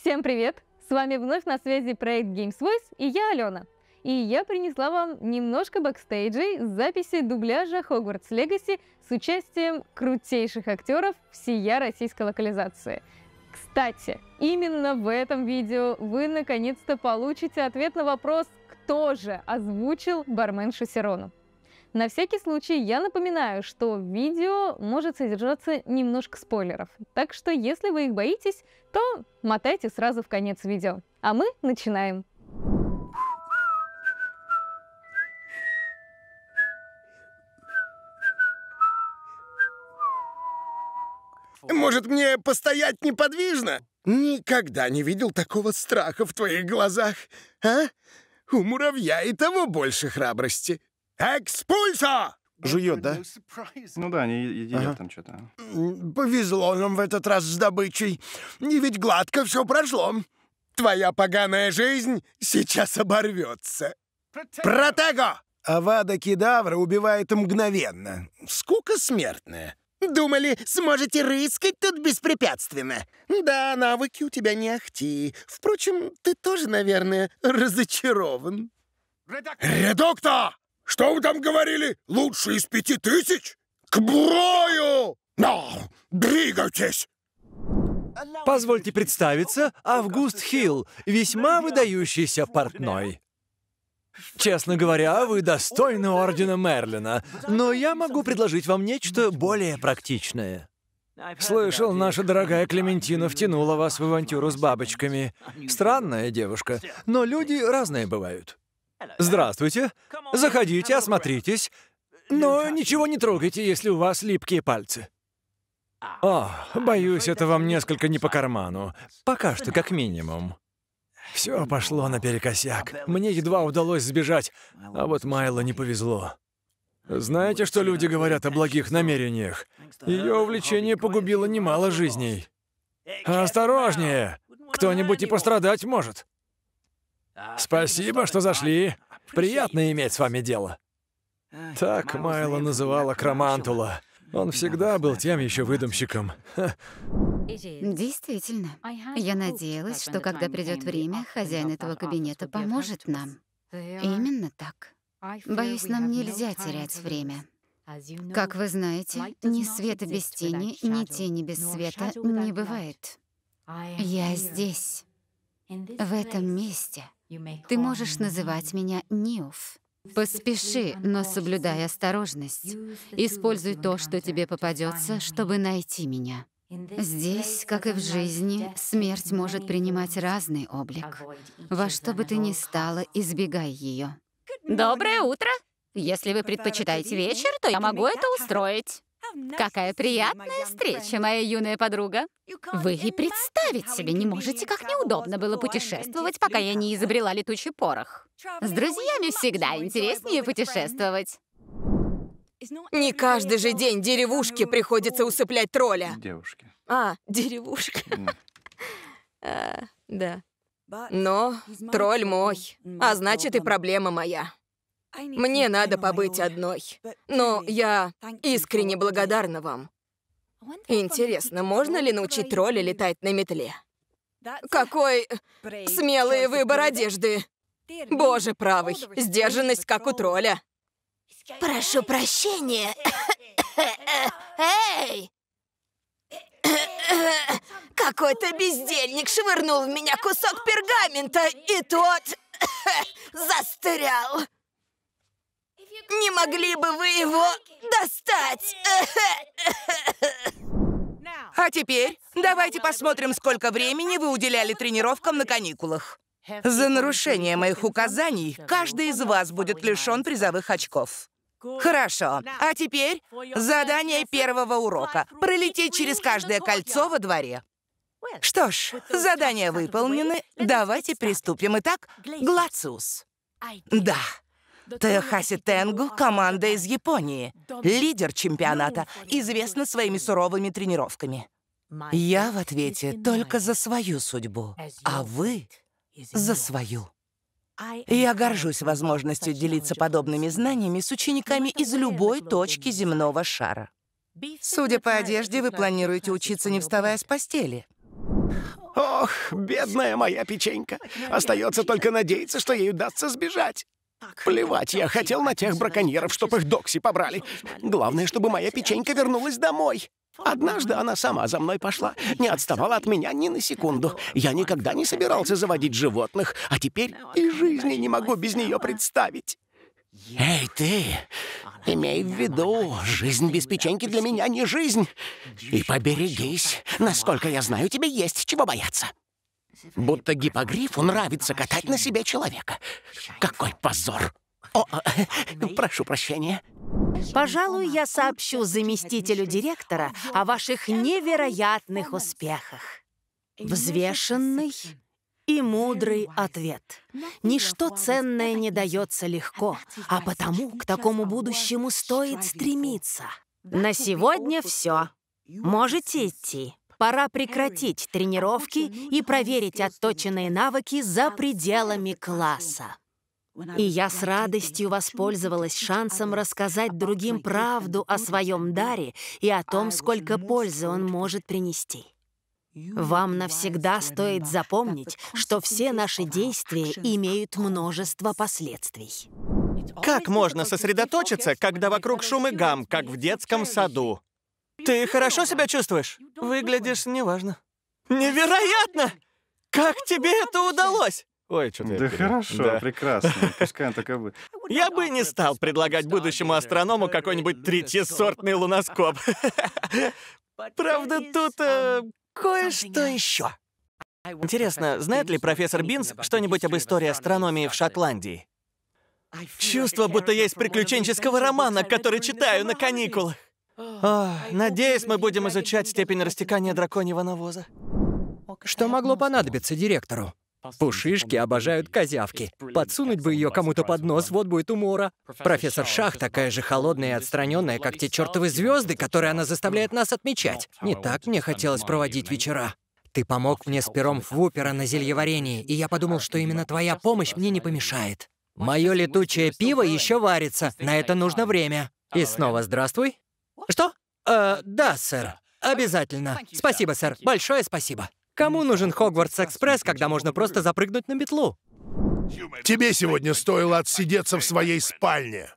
Всем привет! С вами вновь на связи проект Games Voice и я Алена. И я принесла вам немножко бэкстейджей с записи дубляжа Хогвартс Легаси с участием крутейших актеров всея российской локализации. Кстати, именно в этом видео вы наконец-то получите ответ на вопрос, кто же озвучил барменшу Сирону. На всякий случай я напоминаю, что видео может содержаться немножко спойлеров, так что если вы их боитесь, то мотайте сразу в конец видео. А мы начинаем! Может, мне постоять неподвижно? Никогда не видел такого страха в твоих глазах, а? У муравья и того больше храбрости. Экспульса! Жует, да? Ну да, они едят ага. там что-то. Повезло нам в этот раз с добычей. И ведь гладко все прошло. Твоя поганая жизнь сейчас оборвется. Протего! Авада Кедавра убивает мгновенно. Скука смертная. Думали, сможете рыскать тут беспрепятственно. Да, навыки у тебя не ахти. Впрочем, ты тоже, наверное, разочарован. Редуктор. Что вы там говорили? Лучше из пяти тысяч? К брою! Но! Двигайтесь!» Позвольте представиться, Август Хилл, весьма выдающийся портной. Честно говоря, вы достойны Ордена Мерлина, но я могу предложить вам нечто более практичное. Слышал, наша дорогая Клементина втянула вас в авантюру с бабочками. Странная девушка, но люди разные бывают. Здравствуйте. Заходите, осмотритесь. Но ничего не трогайте, если у вас липкие пальцы. А, о, боюсь, это вам несколько не по карману. Пока что, как минимум. Все пошло наперекосяк. Мне едва удалось сбежать, а вот Майло не повезло. Знаете, что люди говорят о благих намерениях? Ее увлечение погубило немало жизней. «Осторожнее! Кто-нибудь и пострадать может!» «Спасибо, что зашли. Приятно иметь с вами дело». Так Майло называла Крамантула. Он всегда был тем еще выдумщиком. Действительно. Я надеялась, что когда придет время, хозяин этого кабинета поможет нам. Именно так. Боюсь, нам нельзя терять время. Как вы знаете, ни света без тени, ни тени без света не бывает. Я здесь, в этом месте — ты можешь называть меня Ниуф. Поспеши, но соблюдай осторожность. Используй то, что тебе попадется, чтобы найти меня. Здесь, как и в жизни, смерть может принимать разный облик. Во что бы ты ни стала, избегай ее. Доброе утро! Если вы предпочитаете вечер, то я могу это устроить. Какая приятная встреча, моя юная подруга. Вы и представить себе не можете, как неудобно было путешествовать, пока я не изобрела летучий порох. С друзьями всегда интереснее путешествовать. Не каждый же день деревушке приходится усыплять тролля. Девушки. А, деревушка. А, да. Но тролль мой, а значит и проблема моя. Мне надо побыть одной. Но я искренне благодарна вам. Интересно, можно ли научить тролля летать на метле? Какой смелый выбор одежды! Боже правый, сдержанность, как у тролля. Прошу прощения. Эй! Какой-то бездельник швырнул в меня кусок пергамента, и тот застрял. Не могли бы вы его достать? А теперь давайте посмотрим, сколько времени вы уделяли тренировкам на каникулах. За нарушение моих указаний каждый из вас будет лишен призовых очков. Хорошо. А теперь задание первого урока. Пролететь через каждое кольцо во дворе. Что ж, задания выполнены. Давайте приступим. Итак, Глациус. Да, Тахаси Тенгу – команда из Японии, лидер чемпионата, известна своими суровыми тренировками. Я в ответе только за свою судьбу, а вы – за свою. Я горжусь возможностью делиться подобными знаниями с учениками из любой точки земного шара. Судя по одежде, вы планируете учиться, не вставая с постели. Ох, бедная моя печенька. Остается только надеяться, что ей удастся сбежать. Плевать, я хотел на тех браконьеров, чтоб их докси побрали. Главное, чтобы моя печенька вернулась домой. Однажды она сама за мной пошла, не отставала от меня ни на секунду. Я никогда не собирался заводить животных, а теперь и жизни не могу без нее представить. «Эй, ты! Имей в виду, жизнь без печеньки для меня не жизнь. И поберегись. Насколько я знаю, тебе есть чего бояться». Будто гипогрифу нравится катать на себе человека. Какой позор! О, э, э, прошу прощения. Пожалуй, я сообщу заместителю директора о ваших невероятных успехах. Взвешенный и мудрый ответ. Ничто ценное не дается легко, а потому к такому будущему стоит стремиться. На сегодня все. Можете идти. Пора прекратить тренировки и проверить отточенные навыки за пределами класса. И я с радостью воспользовалась шансом рассказать другим правду о своем даре и о том, сколько пользы он может принести. Вам навсегда стоит запомнить, что все наши действия имеют множество последствий. Как можно сосредоточиться, когда вокруг шум и гам, как в детском саду? Ты хорошо себя чувствуешь? Выглядишь неважно. Невероятно! Как тебе это удалось? Ой, что то Да хорошо, да. прекрасно. Пускай он так и будет. Я бы не стал предлагать будущему астроному какой-нибудь третьесортный луноскоп. Правда, тут э, кое-что еще. Интересно, знает ли профессор Бинс что-нибудь об истории астрономии в Шотландии? Чувство, будто я из приключенческого романа, который читаю на каникулах. О, надеюсь, мы будем изучать степень растекания драконьего навоза. Что могло понадобиться директору? Пушишки обожают козявки. Подсунуть бы ее кому-то под нос, вот будет умора. Профессор Шах такая же холодная и отстраненная, как те чертовы звезды, которые она заставляет нас отмечать. Не так мне хотелось проводить вечера. Ты помог мне с пером Фвупера на зельеварении, и я подумал, что именно твоя помощь мне не помешает. Мое летучее пиво еще варится, на это нужно время. И снова здравствуй. Что? Э, да, сэр. Обязательно. Спасибо, сэр. Большое спасибо. Кому нужен Хогвартс Экспресс, когда можно просто запрыгнуть на метлу? Тебе сегодня стоило отсидеться в своей спальне.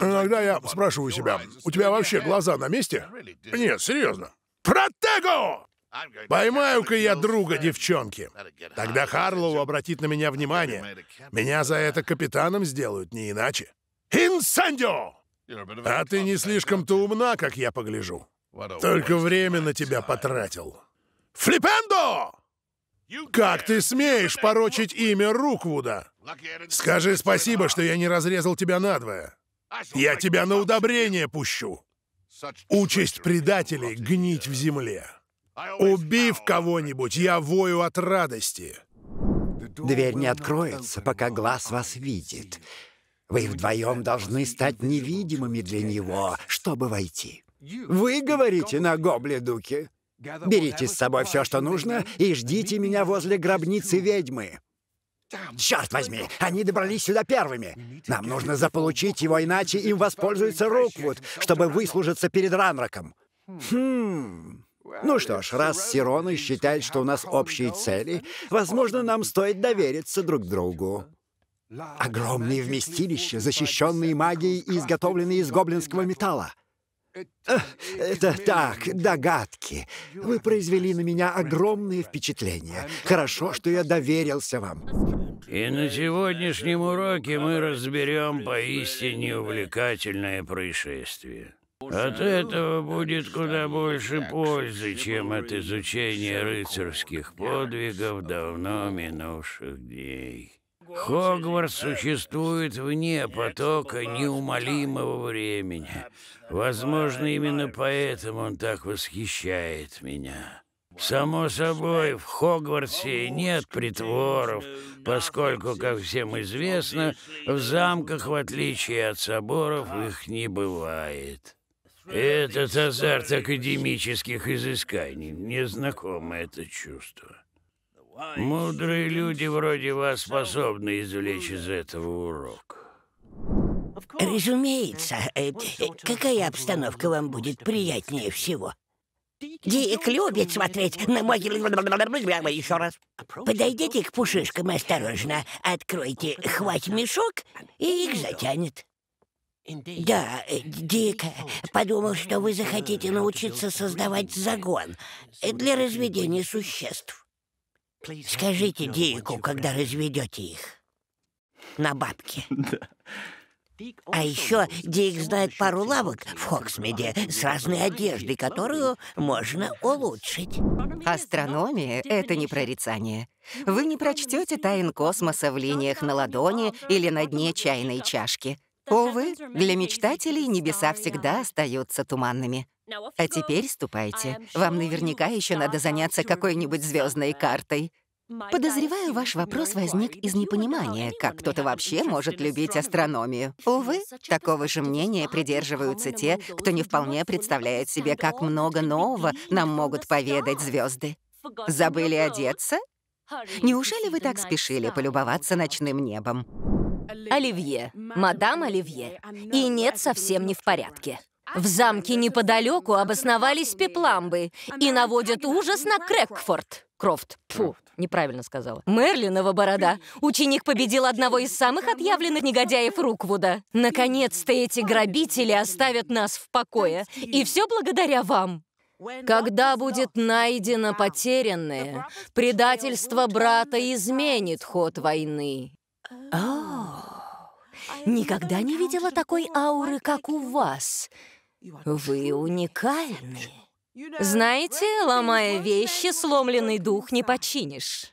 Иногда я спрашиваю себя, у тебя вообще глаза на месте? Нет, серьезно. Протего! Поймаю-ка я друга девчонки. Тогда Харлоу обратит на меня внимание. Меня за это капитаном сделают, не иначе. Инсандио! А ты не слишком-то умна, как я погляжу. Только время на тебя потратил. Флипендо! Как ты смеешь порочить имя Руквуда? Скажи спасибо, что я не разрезал тебя надвое. Я тебя на удобрение пущу. Участь предателей — гнить в земле. Убив кого-нибудь, я вою от радости. Дверь не откроется, пока глаз вас видит. Вы вдвоем должны стать невидимыми для него, чтобы войти. Вы говорите на гобле-дуке. Берите с собой все, что нужно, и ждите меня возле гробницы ведьмы. Черт возьми, они добрались сюда первыми. Нам нужно заполучить его, иначе им воспользуется Руквуд, чтобы выслужиться перед Ранроком. Хм... Ну что ж, раз Сироны считает, что у нас общие цели, возможно, нам стоит довериться друг другу. Огромные вместилища, защищенные магией и изготовленные из гоблинского металла. Это так, догадки. Вы произвели на меня огромные впечатления. Хорошо, что я доверился вам. И на сегодняшнем уроке мы разберем поистине увлекательное происшествие. От этого будет куда больше пользы, чем от изучения рыцарских подвигов давно минувших дней. Хогвартс существует вне потока неумолимого времени. Возможно, именно поэтому он так восхищает меня. Само собой, в Хогвартсе нет притворов, поскольку, как всем известно, в замках, в отличие от соборов, их не бывает. Этот азарт академических изысканий, мне знакомо это чувство. Мудрые люди вроде вас способны извлечь из этого урок. Разумеется. Э, какая обстановка вам будет приятнее всего? Дик любит смотреть на могилы. Еще раз. Подойдите к пушишкам осторожно. Откройте хвать мешок, и их затянет. Да, э, Дик подумал, что вы захотите научиться создавать загон для разведения существ. Скажите Дику, когда разведете их на бабки. А еще Дик знает пару лавок в Хоксмеде с разной одеждой, которую можно улучшить. Астрономия — это не прорицание. Вы не прочтете тайн космоса в линиях на ладони или на дне чайной чашки. Увы, для мечтателей небеса всегда остаются туманными. А теперь ступайте. Вам наверняка еще надо заняться какой-нибудь звездной картой. Подозреваю, ваш вопрос возник из непонимания, как кто-то вообще может любить астрономию. Увы, такого же мнения придерживаются те, кто не вполне представляет себе, как много нового нам могут поведать звезды. Забыли одеться? Неужели вы так спешили полюбоваться ночным небом? Оливье, мадам Оливье. И нет, совсем не в порядке. В замке неподалеку обосновались пепламбы и наводят ужас на Крэкфорд. Крофт. Фу, неправильно сказала. Мерлинова борода. Ученик победил одного из самых отъявленных негодяев Руквуда. Наконец-то эти грабители оставят нас в покое. И все благодаря вам. Когда будет найдено потерянное, предательство брата изменит ход войны. О, а? Никогда не видела такой ауры, как у вас. Вы уникальны. Знаете, ломая вещи, сломленный дух не починишь.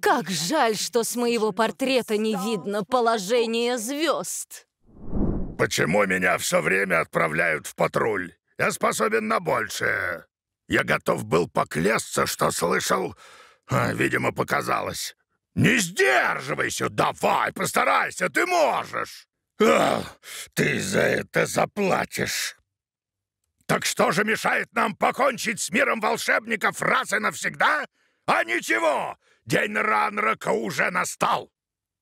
Как жаль, что с моего портрета не видно положение звезд. Почему меня все время отправляют в патруль? Я способен на большее. Я готов был поклясться, что слышал... А, видимо, показалось. «Не сдерживайся! Давай, постарайся, ты можешь!» «Ах, ты за это заплатишь!» «Так что же мешает нам покончить с миром волшебников раз и навсегда? А ничего, день Ранрока уже настал!»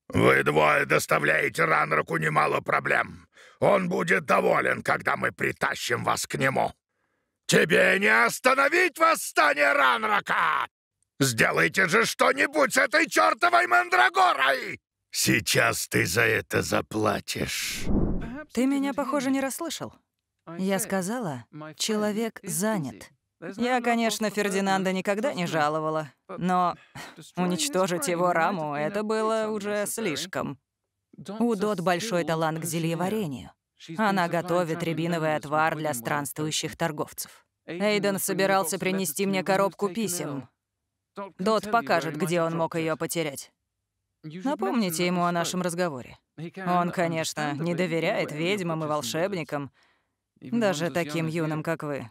«Вы двое доставляете Ранроку немало проблем. Он будет доволен, когда мы притащим вас к нему. Тебе не остановить восстание Ранрока!» Сделайте же что-нибудь с этой чертовой мандрагорой! Сейчас ты за это заплатишь. Ты меня, похоже, не расслышал. Я сказала, человек занят. Я, конечно, Фердинанда никогда не жаловала, но уничтожить его раму — это было уже слишком. У Дот большой талант к зельеварению. Она готовит рябиновый отвар для странствующих торговцев. Эйден собирался принести мне коробку писем, Дот покажет, где он мог ее потерять. Напомните ему о нашем разговоре. Он, конечно, не доверяет ведьмам и волшебникам, даже таким юным, как вы.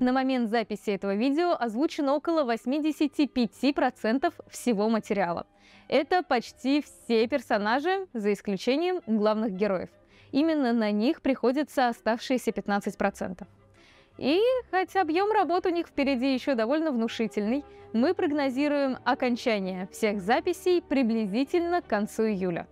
На момент записи этого видео озвучено около 85% всего материала. Это почти все персонажи, за исключением главных героев. Именно на них приходится оставшиеся 15%. И хотя объем работ у них впереди еще довольно внушительный, мы прогнозируем окончание всех записей приблизительно к концу июля.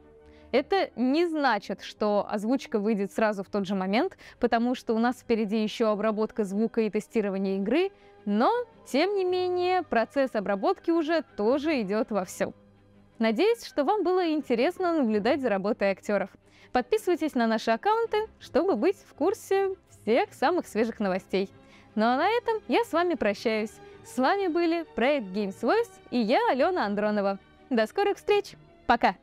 Это не значит, что озвучка выйдет сразу в тот же момент, потому что у нас впереди еще обработка звука и тестирование игры, но, тем не менее, процесс обработки уже тоже идет во всем. Надеюсь, что вам было интересно наблюдать за работой актеров. Подписывайтесь на наши аккаунты, чтобы быть в курсе век самых свежих новостей. Ну а на этом я с вами прощаюсь. С вами были проект Games Voice и я, Алена Андронова. До скорых встреч! Пока!